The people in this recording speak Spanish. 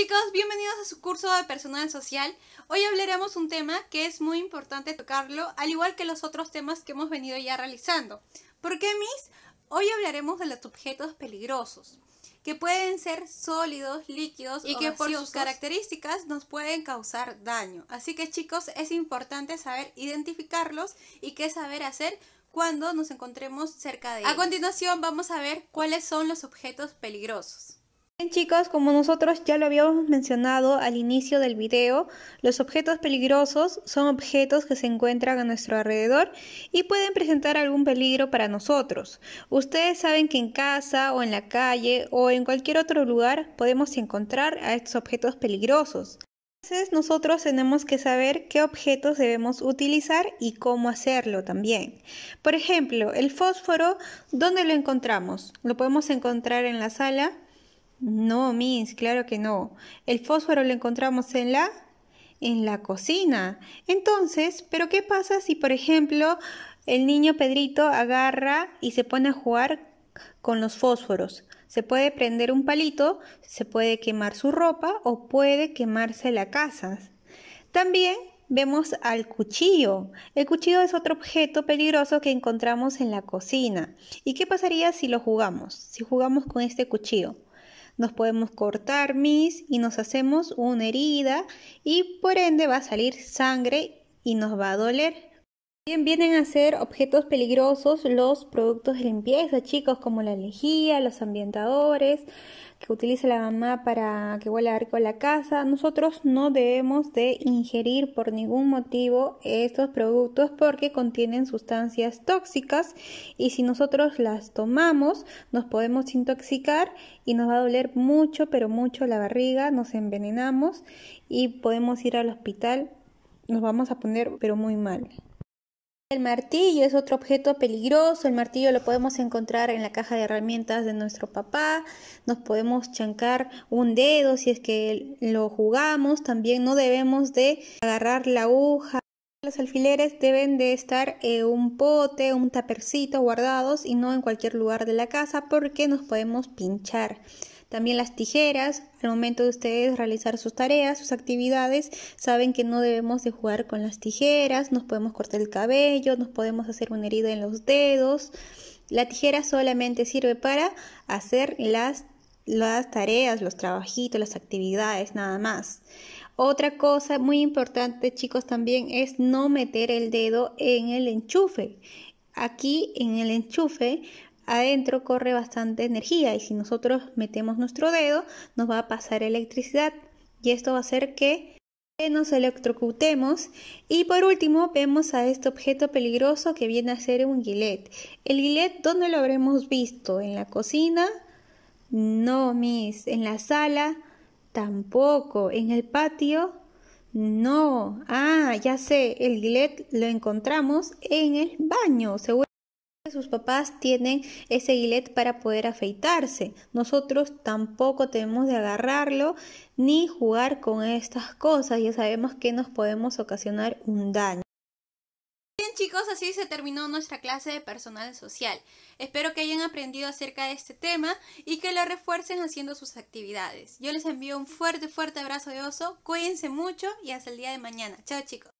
Chicos, bienvenidos a su curso de personal social. Hoy hablaremos un tema que es muy importante tocarlo, al igual que los otros temas que hemos venido ya realizando. ¿Por qué, mis? Hoy hablaremos de los objetos peligrosos, que pueden ser sólidos, líquidos y que por sus características nos pueden causar daño. Así que, chicos, es importante saber identificarlos y qué saber hacer cuando nos encontremos cerca de ellos. A continuación, vamos a ver cuáles son los objetos peligrosos. Bien chicos, como nosotros ya lo habíamos mencionado al inicio del video, los objetos peligrosos son objetos que se encuentran a nuestro alrededor y pueden presentar algún peligro para nosotros. Ustedes saben que en casa o en la calle o en cualquier otro lugar podemos encontrar a estos objetos peligrosos. Entonces nosotros tenemos que saber qué objetos debemos utilizar y cómo hacerlo también. Por ejemplo, el fósforo, ¿dónde lo encontramos? Lo podemos encontrar en la sala, no, Miss, claro que no. El fósforo lo encontramos en la en la cocina. Entonces, ¿pero qué pasa si, por ejemplo, el niño Pedrito agarra y se pone a jugar con los fósforos? Se puede prender un palito, se puede quemar su ropa o puede quemarse la casa. También vemos al cuchillo. El cuchillo es otro objeto peligroso que encontramos en la cocina. ¿Y qué pasaría si lo jugamos? Si jugamos con este cuchillo nos podemos cortar mis y nos hacemos una herida y por ende va a salir sangre y nos va a doler vienen a ser objetos peligrosos los productos de limpieza, chicos, como la lejía, los ambientadores que utiliza la mamá para que huela a la casa. Nosotros no debemos de ingerir por ningún motivo estos productos porque contienen sustancias tóxicas y si nosotros las tomamos nos podemos intoxicar y nos va a doler mucho, pero mucho la barriga, nos envenenamos y podemos ir al hospital, nos vamos a poner pero muy mal. El martillo es otro objeto peligroso, el martillo lo podemos encontrar en la caja de herramientas de nuestro papá, nos podemos chancar un dedo si es que lo jugamos, también no debemos de agarrar la aguja. Los alfileres deben de estar en un pote, un tapercito guardados y no en cualquier lugar de la casa porque nos podemos pinchar. También las tijeras, al momento de ustedes realizar sus tareas, sus actividades, saben que no debemos de jugar con las tijeras, nos podemos cortar el cabello, nos podemos hacer una herida en los dedos. La tijera solamente sirve para hacer las, las tareas, los trabajitos, las actividades, nada más. Otra cosa muy importante, chicos, también es no meter el dedo en el enchufe. Aquí en el enchufe adentro corre bastante energía y si nosotros metemos nuestro dedo nos va a pasar electricidad y esto va a hacer que nos electrocutemos y por último vemos a este objeto peligroso que viene a ser un guilet. El guilet ¿dónde lo habremos visto? ¿En la cocina? No, Miss. ¿En la sala? Tampoco. ¿En el patio? No. Ah, ya sé, el guilet lo encontramos en el baño. Seguro sus papás tienen ese guilet para poder afeitarse. Nosotros tampoco tenemos de agarrarlo ni jugar con estas cosas. Ya sabemos que nos podemos ocasionar un daño. Bien chicos, así se terminó nuestra clase de personal social. Espero que hayan aprendido acerca de este tema y que lo refuercen haciendo sus actividades. Yo les envío un fuerte, fuerte abrazo de oso, cuídense mucho y hasta el día de mañana. Chao chicos.